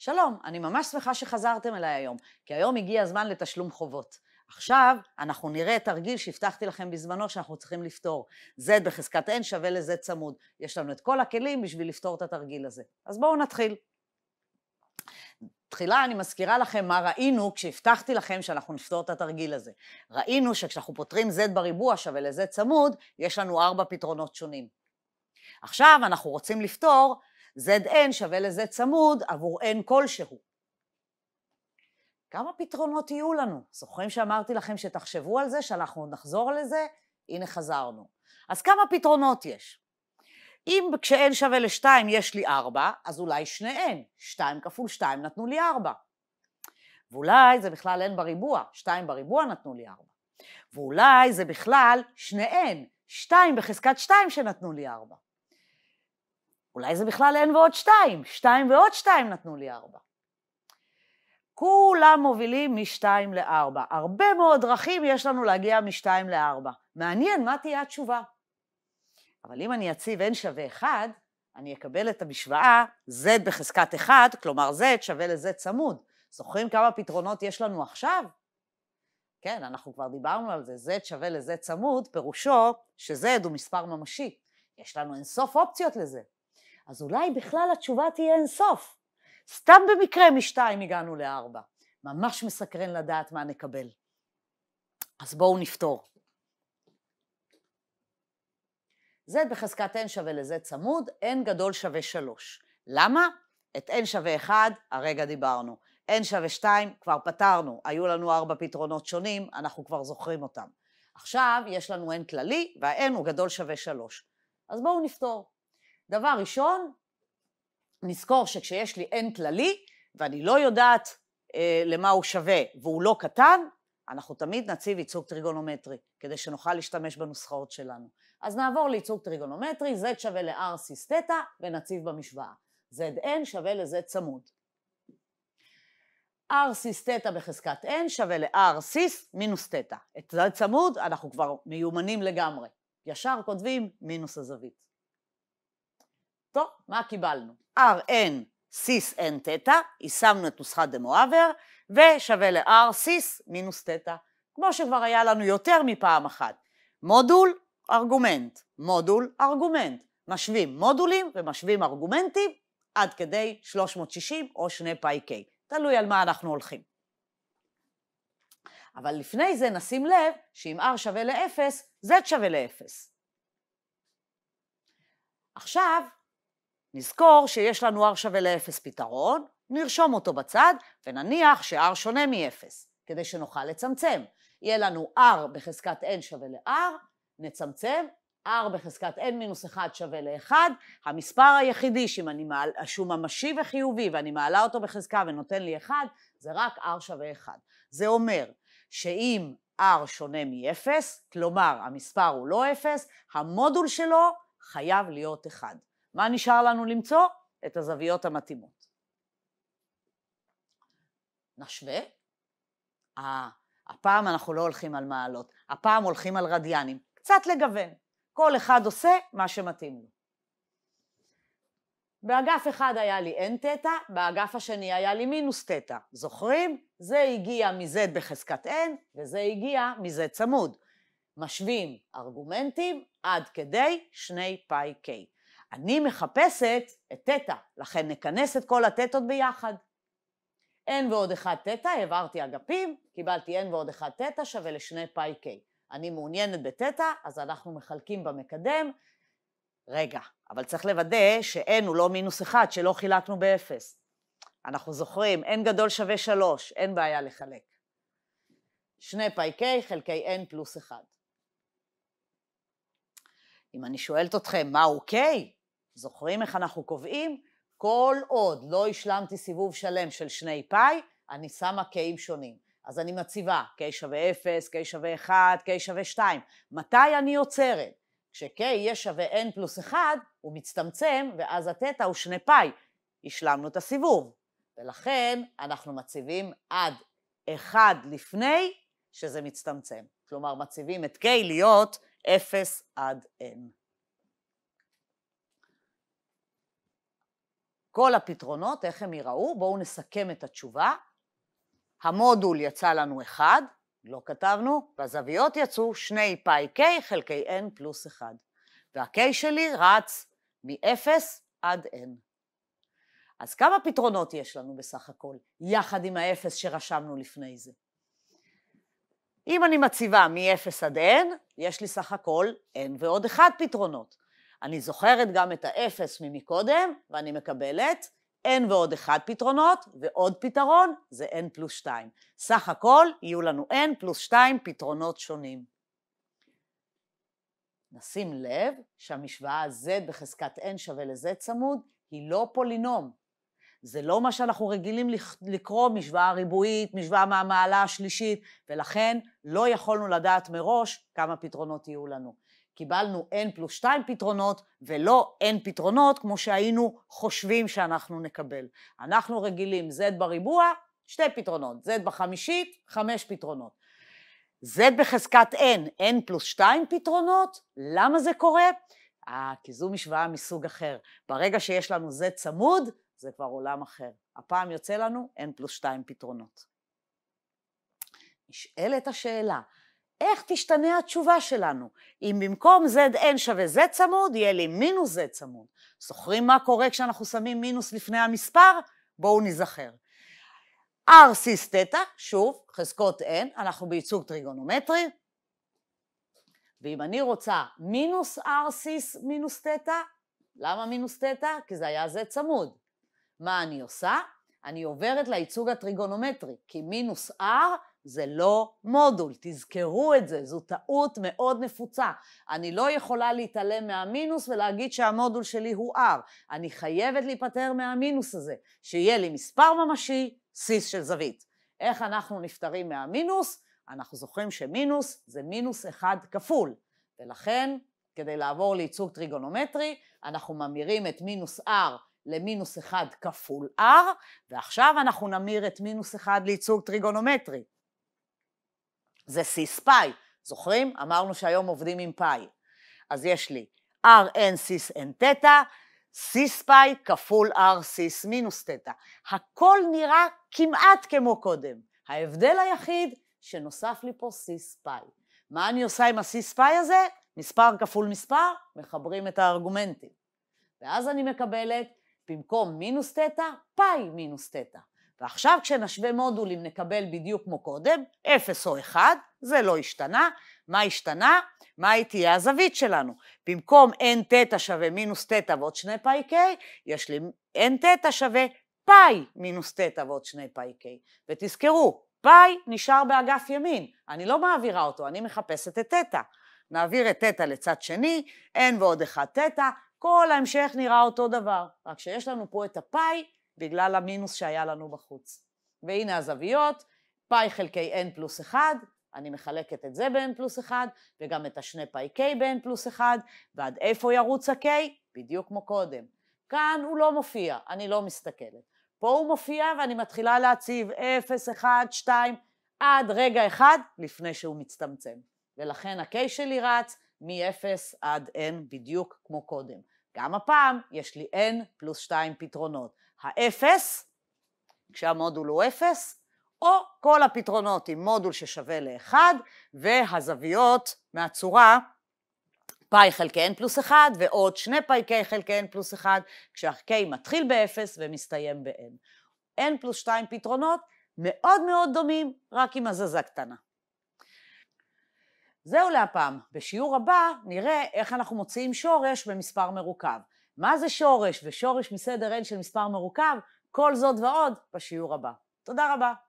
שלום, אני ממש שמחה שחזרתם אליי היום, כי היום הגיע הזמן לתשלום חובות. עכשיו אנחנו נראה את תרגיל שהבטחתי לכם בזמנו שאנחנו צריכים לפתור. z בחזקת n שווה ל-Z צמוד. יש לנו את כל הכלים בשביל לפתור את התרגיל הזה. אז בואו נתחיל. תחילה אני מזכירה לכם מה ראינו כשהבטחתי לכם שאנחנו נפתור את התרגיל הזה. ראינו שכשאנחנו פותרים z בריבוע שווה ל-Z צמוד, יש לנו ארבע פתרונות שונים. עכשיו אנחנו רוצים לפתור ZN שווה לזה צמוד עבור N כלשהו. כמה פתרונות יהיו לנו? זוכרים שאמרתי לכם שתחשבו על זה, שאנחנו נחזור לזה? הנה חזרנו. אז כמה פתרונות יש? אם כש-n שווה ל-2 יש לי 4, אז אולי 2n, 2 כפול 2 נתנו לי 4. ואולי זה בכלל n בריבוע, 2 בריבוע נתנו לי 4. ואולי זה בכלל 2n, 2 בחזקת 2 שנתנו לי 4. אולי זה בכלל אין ועוד שתיים, שתיים ועוד שתיים נתנו לי ארבע. כולם מובילים משתיים לארבע. הרבה מאוד דרכים יש לנו להגיע משתיים לארבע. מעניין מה תהיה התשובה. אבל אם אני אציב n שווה 1, אני אקבל את המשוואה z בחזקת 1, כלומר z שווה ל-z צמוד. זוכרים כמה פתרונות יש לנו עכשיו? כן, אנחנו כבר דיברנו על זה, z שווה ל-z צמוד, פירושו ש-z הוא מספר ממשי. יש לנו אינסוף אופציות לזה. אז אולי בכלל התשובה תהיה אינסוף. סתם במקרה משתיים הגענו לארבע. ממש מסקרן לדעת מה נקבל. אז בואו נפתור. z בחזקת n שווה לz צמוד, n גדול שווה 3. למה? את n שווה 1 הרגע דיברנו. n שווה 2 כבר פתרנו, היו לנו ארבע פתרונות שונים, אנחנו כבר זוכרים אותם. עכשיו יש לנו n כללי, וה-n הוא גדול שווה 3. אז בואו נפתור. דבר ראשון, נזכור שכשיש לי n כללי, ואני לא יודעת אה, למה הוא שווה, והוא לא קטן, אנחנו תמיד נציב ייצוג טריגונומטרי, כדי שנוכל להשתמש בנוסחאות שלנו. אז נעבור לייצוג טריגונומטרי, z שווה ל-r סיס תטא, ונציב במשוואה. zn שווה ל-z צמוד. r סיס תטא בחזקת n שווה ל-r סיס מינוס תטא. את z צמוד אנחנו כבר מיומנים לגמרי. ישר כותבים מינוס הזווית. טוב, מה קיבלנו? rn סיס n תטא, יישמנו את נוסחת דמואבר, ושווה ל-r סיס מינוס תטא, כמו שכבר היה לנו יותר מפעם אחת. מודול, ארגומנט, מודול, ארגומנט. משווים מודולים ומשווים ארגומנטים עד כדי 360 או 2 פאי קיי, תלוי על מה אנחנו הולכים. אבל לפני זה נשים לב שאם r שווה ל-0, z שווה ל-0. עכשיו, נזכור שיש לנו r שווה ל-0 פתרון, נרשום אותו בצד ונניח ש-r שונה מ-0, כדי שנוכל לצמצם. יהיה לנו r בחזקת n שווה ל-r, נצמצם, r בחזקת n מינוס 1 שווה ל-1, המספר היחידי שאם אני מעל, שהוא ממשי וחיובי ואני מעלה אותו בחזקה ונותן לי 1, זה רק r שווה 1. זה אומר שאם r שונה מ-0, כלומר המספר הוא לא 0, המודול שלו חייב להיות 1. מה נשאר לנו למצוא? את הזוויות המתאימות. נשווה. אה, הפעם אנחנו לא הולכים על מעלות, הפעם הולכים על רדיאנים. קצת לגוון. כל אחד עושה מה שמתאים לו. באגף אחד היה לי n תטא, באגף השני היה לי מינוס תטא. זוכרים? זה הגיע מ-z בחזקת n, וזה הגיע מ-z צמוד. משווים ארגומנטים עד כדי 2 פאי קיי. אני מחפשת את תטא, לכן נכנס את כל התטות ביחד. n ועוד 1 תטא, העברתי אגפים, קיבלתי n ועוד 1 תטא שווה לשני פאי k. אני מעוניינת בתטא, אז אנחנו מחלקים במקדם. רגע, אבל צריך לוודא ש-n הוא לא מינוס 1, שלא חילקנו ב-0. אנחנו זוכרים, n גדול שווה 3, אין בעיה לחלק. 2 פאי k חלקי n פלוס 1. אם אני שואלת אתכם מהו k, זוכרים איך אנחנו קובעים? כל עוד לא השלמתי סיבוב שלם של שני פאי, אני שמה קיים שונים. אז אני מציבה K שווה 0, K שווה 1, K שווה 2. מתי אני עוצרת? כש-K יהיה שווה N פלוס 1, הוא מצטמצם, ואז התטא הוא שני פאי. השלמנו את הסיבוב. ולכן אנחנו מציבים עד 1 לפני שזה מצטמצם. כלומר, מציבים את K להיות 0 עד N. כל הפתרונות, איך הם ייראו, בואו נסכם את התשובה. המודול יצא לנו אחד, לא כתבנו, והזוויות יצאו שני פאי k חלקי n פלוס 1, וה-k שלי רץ מ-0 עד n. אז כמה פתרונות יש לנו בסך הכל, יחד עם ה-0 שרשמנו לפני זה? אם אני מציבה מ-0 עד n, יש לי סך הכל n ועוד 1 פתרונות. אני זוכרת גם את האפס ממקודם, ואני מקבלת n ועוד אחד פתרונות, ועוד פתרון זה n פלוס 2. סך הכל יהיו לנו n פלוס 2 פתרונות שונים. נשים לב שהמשוואה z בחזקת n שווה ל-z צמוד היא לא פולינום. זה לא מה שאנחנו רגילים לקרוא משוואה ריבועית, משוואה מהמעלה השלישית, ולכן לא יכולנו לדעת מראש כמה פתרונות יהיו לנו. קיבלנו n פלוס 2 פתרונות, ולא n פתרונות כמו שהיינו חושבים שאנחנו נקבל. אנחנו רגילים z בריבוע, שתי פתרונות, z בחמישית, חמש פתרונות. z בחזקת n, n פלוס 2 פתרונות, למה זה קורה? אה, כי זו משוואה מסוג אחר. ברגע שיש לנו z צמוד, זה כבר עולם אחר. הפעם יוצא לנו n פלוס 2 פתרונות. נשאלת השאלה, איך תשתנה התשובה שלנו? אם במקום zn שווה z צמוד, יהיה לי מינוס z צמוד. זוכרים מה קורה כשאנחנו שמים מינוס לפני המספר? בואו ניזכר. r סיס תטא, שוב, חזקות n, אנחנו בייצוג טריגונומטרי, ואם אני רוצה מינוס r סיס מינוס תטא, למה מינוס תטא? כי זה היה z צמוד. מה אני עושה? אני עוברת לייצוג הטריגונומטרי, כי מינוס r זה לא מודול, תזכרו את זה, זו טעות מאוד נפוצה. אני לא יכולה להתעלם מהמינוס ולהגיד שהמודול שלי הוא R. אני חייבת להיפטר מהמינוס הזה, שיהיה לי מספר ממשי, סיס של זווית. איך אנחנו נפטרים מהמינוס? אנחנו זוכרים שמינוס זה מינוס אחד כפול, ולכן כדי לעבור לייצוג טריגונומטרי, אנחנו ממירים את מינוס R למינוס 1 כפול R, ועכשיו אנחנו נמיר את מינוס 1 לייצוג טריגונומטרי. זה סיס פאי, זוכרים? אמרנו שהיום עובדים עם פאי. אז יש לי rn סיס n תטא, סיס פאי כפול r סיס מינוס תטא. הכל נראה כמעט כמו קודם. ההבדל היחיד שנוסף לי פה סיס פאי. מה אני עושה עם הסיס פאי הזה? מספר כפול מספר, מחברים את הארגומנטים. ואז אני מקבלת במקום מינוס תטא, פאי מינוס תטא. ועכשיו כשנשווה מודולים נקבל בדיוק כמו קודם, 0 או 1, זה לא השתנה. מה השתנה? מה היא תהיה הזווית שלנו? במקום n תטא שווה מינוס תטא ועוד שני פאי k, יש לי n תטא שווה פאי מינוס תטא ועוד שני פאי k. ותזכרו, פאי נשאר באגף ימין, אני לא מעבירה אותו, אני מחפשת את תטא. נעביר את תטא לצד שני, n ועוד 1 תטא, כל ההמשך נראה אותו דבר, רק שיש לנו פה את הפאי, בגלל המינוס שהיה לנו בחוץ. והנה הזוויות, פאי חלקי n פלוס 1, אני מחלקת את זה ב-n פלוס 1, וגם את השני פאי k ב-n פלוס 1, ועד איפה ירוץ ה-k? בדיוק כמו קודם. כאן הוא לא מופיע, אני לא מסתכלת. פה הוא מופיע ואני מתחילה להציב 0, 1, 2, עד רגע אחד לפני שהוא מצטמצם. ולכן ה-K שלי רץ מ-0 עד N בדיוק כמו קודם. גם הפעם יש לי N פלוס 2 פתרונות. האפס, כשהמודול הוא אפס, או כל הפתרונות עם מודול ששווה לאחד, והזוויות מהצורה פאי חלקי n פלוס 1 ועוד שני פאי k חלקי n פלוס 1, כשה-k מתחיל ב-0 ומסתיים ב-n. n פלוס 2 פתרונות מאוד מאוד דומים, רק עם הזזה קטנה. זהו להפעם. בשיעור הבא נראה איך אנחנו מוציאים שורש במספר מרוכב. מה זה שורש ושורש מסדר n של מספר מרוכב, כל זאת ועוד בשיעור הבא. תודה רבה.